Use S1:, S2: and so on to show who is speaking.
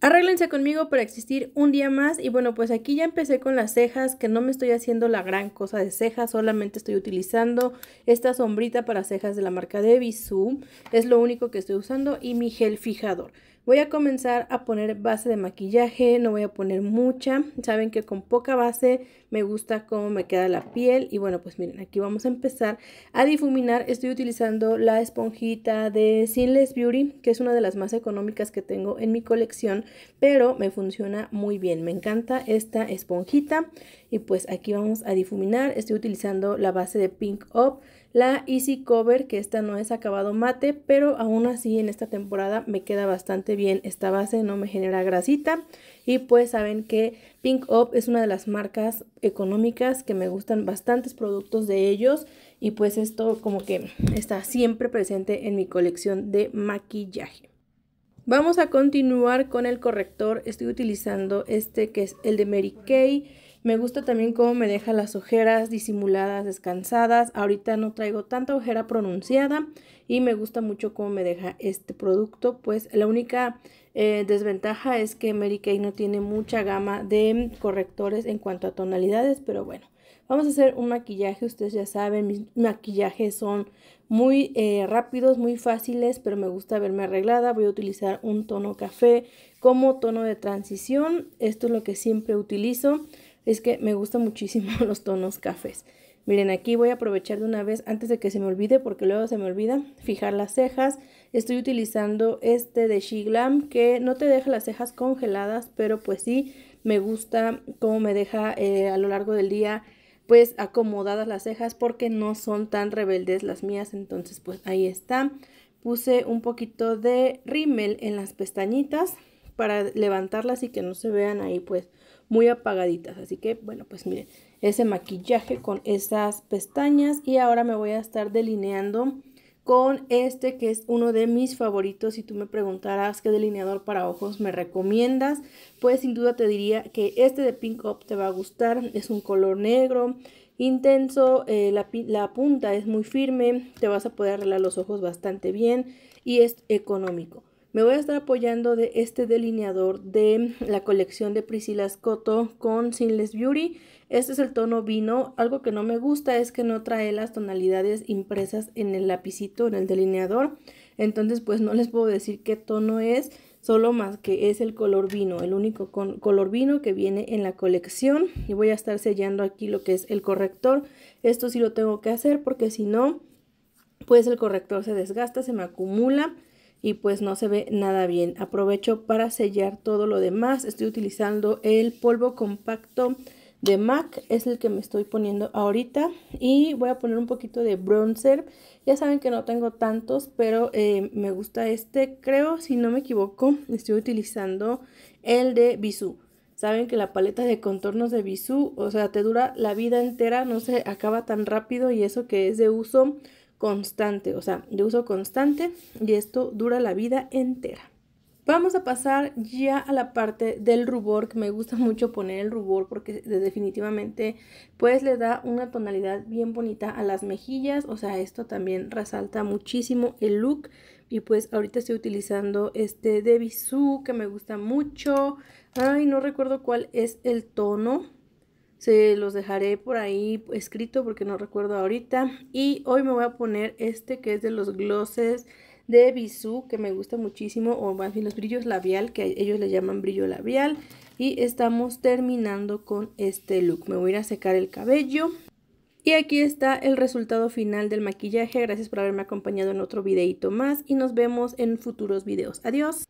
S1: Arréglense conmigo para existir un día más y bueno, pues aquí ya empecé con las cejas, que no me estoy haciendo la gran cosa de cejas, solamente estoy utilizando esta sombrita para cejas de la marca de es lo único que estoy usando y mi gel fijador. Voy a comenzar a poner base de maquillaje, no voy a poner mucha. Saben que con poca base me gusta cómo me queda la piel. Y bueno, pues miren, aquí vamos a empezar a difuminar. Estoy utilizando la esponjita de Sinless Beauty, que es una de las más económicas que tengo en mi colección, pero me funciona muy bien. Me encanta esta esponjita y pues aquí vamos a difuminar. Estoy utilizando la base de Pink Up la Easy Cover, que esta no es acabado mate, pero aún así en esta temporada me queda bastante bien esta base, no me genera grasita. Y pues saben que Pink Up es una de las marcas económicas que me gustan bastantes productos de ellos. Y pues esto como que está siempre presente en mi colección de maquillaje. Vamos a continuar con el corrector. Estoy utilizando este que es el de Mary Kay me gusta también cómo me deja las ojeras disimuladas, descansadas. Ahorita no traigo tanta ojera pronunciada y me gusta mucho cómo me deja este producto. Pues la única eh, desventaja es que Mary Kay no tiene mucha gama de correctores en cuanto a tonalidades, pero bueno. Vamos a hacer un maquillaje, ustedes ya saben, mis maquillajes son muy eh, rápidos, muy fáciles, pero me gusta verme arreglada. Voy a utilizar un tono café como tono de transición, esto es lo que siempre utilizo es que me gustan muchísimo los tonos cafés. Miren, aquí voy a aprovechar de una vez antes de que se me olvide, porque luego se me olvida, fijar las cejas. Estoy utilizando este de She que no te deja las cejas congeladas, pero pues sí, me gusta cómo me deja eh, a lo largo del día, pues acomodadas las cejas, porque no son tan rebeldes las mías. Entonces, pues ahí está. Puse un poquito de rímel en las pestañitas para levantarlas y que no se vean ahí, pues, muy apagaditas. Así que, bueno, pues miren, ese maquillaje con esas pestañas. Y ahora me voy a estar delineando con este que es uno de mis favoritos. Si tú me preguntarás qué delineador para ojos me recomiendas, pues sin duda te diría que este de Pink Up te va a gustar. Es un color negro intenso, eh, la, la, punta es muy firme, te vas a poder arreglar los ojos bastante bien y es económico. Me voy a estar apoyando de este delineador de la colección de Priscila Scotto con Sinless Beauty. Este es el tono vino. Algo que no me gusta es que no trae las tonalidades impresas en el lapicito, en el delineador. Entonces pues no les puedo decir qué tono es, solo más que es el color vino, el único con color vino que viene en la colección. Y voy a estar sellando aquí lo que es el corrector. Esto sí lo tengo que hacer porque si no, pues el corrector se desgasta, se me acumula y pues no se ve nada bien. Aprovecho para sellar todo lo demás. Estoy utilizando el polvo compacto de MAC, es el que me estoy poniendo ahorita. Y voy a poner un poquito de bronzer. Ya saben que no tengo tantos, pero eh, me gusta este. Creo, si no me equivoco, estoy utilizando el de Bisú. Saben que la paleta de contornos de Bisú, o sea, te dura la vida entera, no se acaba tan rápido y eso que es de uso constante, o sea, de uso constante y esto dura la vida entera. Vamos a pasar ya a la parte del rubor, que me gusta mucho poner el rubor porque definitivamente pues le da una tonalidad bien bonita a las mejillas, o sea, esto también resalta muchísimo el look y pues ahorita estoy utilizando este de Bisú que me gusta mucho. Ay, no recuerdo cuál es el tono, se los dejaré por ahí escrito porque no recuerdo ahorita. Y hoy me voy a poner este que es de los glosses de Bisú que me gusta muchísimo. O más bien los brillos labial que ellos le llaman brillo labial. Y estamos terminando con este look. Me voy a ir a secar el cabello. Y aquí está el resultado final del maquillaje. Gracias por haberme acompañado en otro videito más y nos vemos en futuros videos. Adiós.